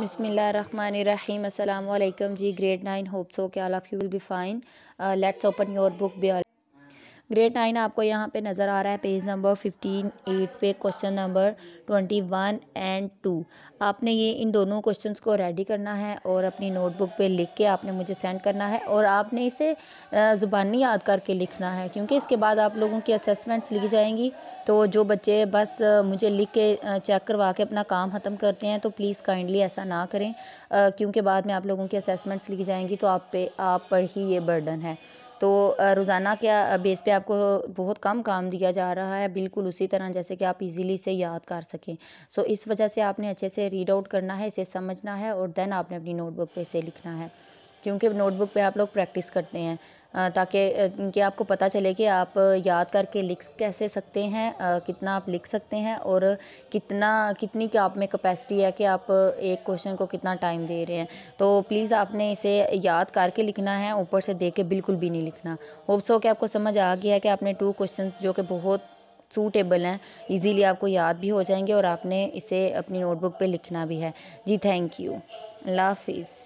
बिसमीम अल्लाम जी ग्रेड नाइन होप सो के all of you will be fine let's open your book बे ग्रेड नाइन आपको यहाँ पे नज़र आ रहा है पेज नंबर फिफ्टीन एट पे question number twenty one and two आपने ये इन दोनों क्वेश्चन को रेडी करना है और अपनी नोटबुक पे लिख के आपने मुझे सेंड करना है और आपने इसे ज़ुबानी याद करके लिखना है क्योंकि इसके बाद आप लोगों की असेसमेंट्स लिखी जाएंगी तो जो बच्चे बस मुझे लिख के चेक करवा के अपना काम ख़त्म करते हैं तो प्लीज़ काइंडली ऐसा ना करें क्योंकि बाद में आप लोगों की असेसमेंट्स लिखी जाएंगी तो आप पे आप पर ही ये बर्डन है तो रोज़ाना क्या बेस पे आपको बहुत कम काम दिया जा रहा है बिल्कुल उसी तरह जैसे कि आप इजीली इसे याद कर सकें सो इस वजह से आपने अच्छे से रीड आउट करना है इसे समझना है और देन आपने अपनी नोटबुक पे इसे लिखना है क्योंकि नोटबुक पे आप लोग प्रैक्टिस करते हैं ताकि कि आपको पता चले कि आप याद करके लिख कैसे सकते हैं कितना आप लिख सकते हैं और कितना कितनी क्या आप में कैपेसिटी है कि आप एक क्वेश्चन को कितना टाइम दे रहे हैं तो प्लीज़ आपने इसे याद करके लिखना है ऊपर से दे के बिल्कुल भी नहीं लिखना होप्स हो कि आपको समझ आ गया है कि आपने टू क्वेश्चन जो कि बहुत सूटेबल हैं ईज़िली आपको याद भी हो जाएंगे और आपने इसे अपनी नोटबुक पर लिखना भी है जी थैंक यू अल्लाह हाफिज़